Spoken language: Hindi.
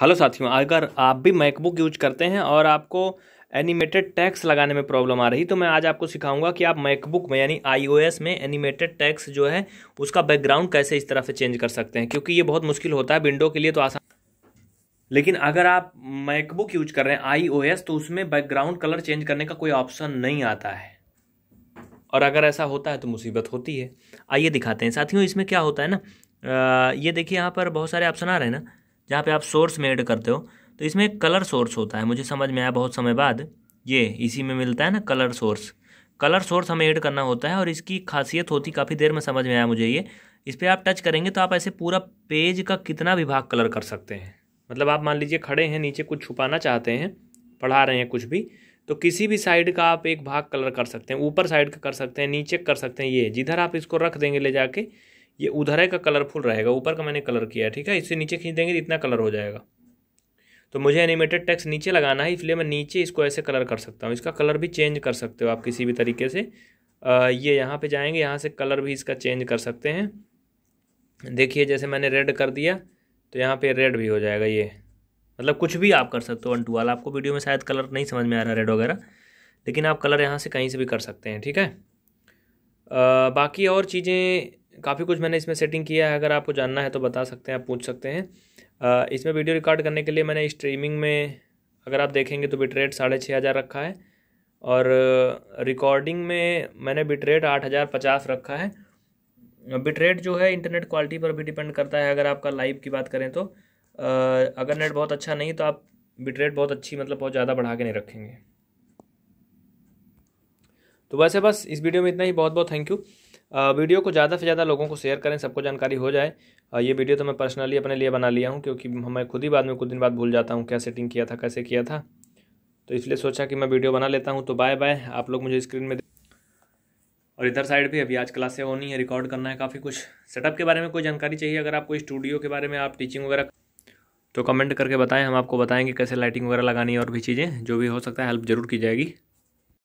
हेलो साथियों अगर आप भी मैकबुक यूज करते हैं और आपको एनिमेटेड टैक्स लगाने में प्रॉब्लम आ रही तो मैं आज आपको सिखाऊंगा कि आप मैकबुक में यानी आईओएस में एनिमेटेड टैक्स जो है उसका बैकग्राउंड कैसे इस तरह से चेंज कर सकते हैं क्योंकि ये बहुत मुश्किल होता है विंडो के लिए तो आसान लेकिन अगर आप मैकबुक यूज कर रहे हैं आईओएस तो उसमें बैकग्राउंड कलर चेंज करने का कोई ऑप्शन नहीं आता है और अगर ऐसा होता है तो मुसीबत होती है आइए दिखाते हैं साथियों इसमें क्या होता है ना ये देखिए यहाँ पर बहुत सारे ऑप्शन आ रहे हैं ना जहाँ पे आप सोर्स में एड करते हो तो इसमें एक कलर सोर्स होता है मुझे समझ में आया बहुत समय बाद ये इसी में मिलता है ना कलर सोर्स कलर सोर्स हमें ऐड करना होता है और इसकी खासियत होती काफ़ी देर में समझ में आया मुझे ये इस पर आप टच करेंगे तो आप ऐसे पूरा पेज का कितना भी भाग कलर कर सकते हैं मतलब आप मान लीजिए खड़े हैं नीचे कुछ छुपाना चाहते हैं पढ़ा रहे हैं कुछ भी तो किसी भी साइड का आप एक भाग कलर कर सकते हैं ऊपर साइड का कर सकते हैं नीचे कर सकते हैं ये जिधर आप इसको रख देंगे ले जाके ये उधर का कलरफुल रहेगा ऊपर का मैंने कलर किया है ठीक है इससे नीचे खींच देंगे तो इतना कलर हो जाएगा तो मुझे एनिमेटेड टेक्स्ट नीचे लगाना है इसलिए मैं नीचे इसको ऐसे कलर कर सकता हूँ इसका कलर भी चेंज कर सकते हो आप किसी भी तरीके से आ, ये यहाँ पे जाएंगे यहाँ से कलर भी इसका चेंज कर सकते हैं देखिए जैसे मैंने रेड कर दिया तो यहाँ पे रेड भी हो जाएगा ये मतलब कुछ भी आप कर सकते हो वन टू वाला आपको वीडियो में शायद कलर नहीं समझ में आ रहा रेड वगैरह लेकिन आप कलर यहाँ से कहीं से भी कर सकते हैं ठीक है आ, बाकी और चीज़ें काफ़ी कुछ मैंने इसमें सेटिंग किया है अगर आपको जानना है तो बता सकते हैं आप पूछ सकते हैं इसमें वीडियो रिकॉर्ड करने के लिए मैंने स्ट्रीमिंग में अगर आप देखेंगे तो बिटरेट साढ़े छः हज़ार रखा है और रिकॉर्डिंग में मैंने बिटरेट आठ हज़ार पचास रखा है बिटरेट जो है इंटरनेट क्वालिटी पर भी डिपेंड करता है अगर आपका लाइव की बात करें तो अगर नेट बहुत अच्छा नहीं तो आप बिटरेट बहुत अच्छी मतलब बहुत ज़्यादा बढ़ा के नहीं रखेंगे तो वैसे बस इस वीडियो में इतना ही बहुत बहुत थैंक यू वीडियो को ज़्यादा से ज़्यादा लोगों को शेयर करें सबको जानकारी हो जाए ये वीडियो तो मैं पर्सनली अपने लिए बना लिया हूँ क्योंकि मैं खुद ही बाद में कुछ दिन बाद भूल जाता हूँ क्या सेटिंग किया था कैसे किया था तो इसलिए सोचा कि मैं वीडियो बना लेता हूँ तो बाय बाय आप लोग मुझे स्क्रीन में और इधर साइड भी अभी आज क्लासें होनी है रिकॉर्ड करना है काफ़ी कुछ सेटअप के बारे में कोई जानकारी चाहिए अगर आपको स्टूडियो के बारे में आप टीचिंग वगैरह तो कमेंट करके बताएं हम आपको बताएंगे कैसे लाइटिंग वगैरह लगानी है और भी चीज़ें जो भी हो सकता है हेल्प जरूर की जाएगी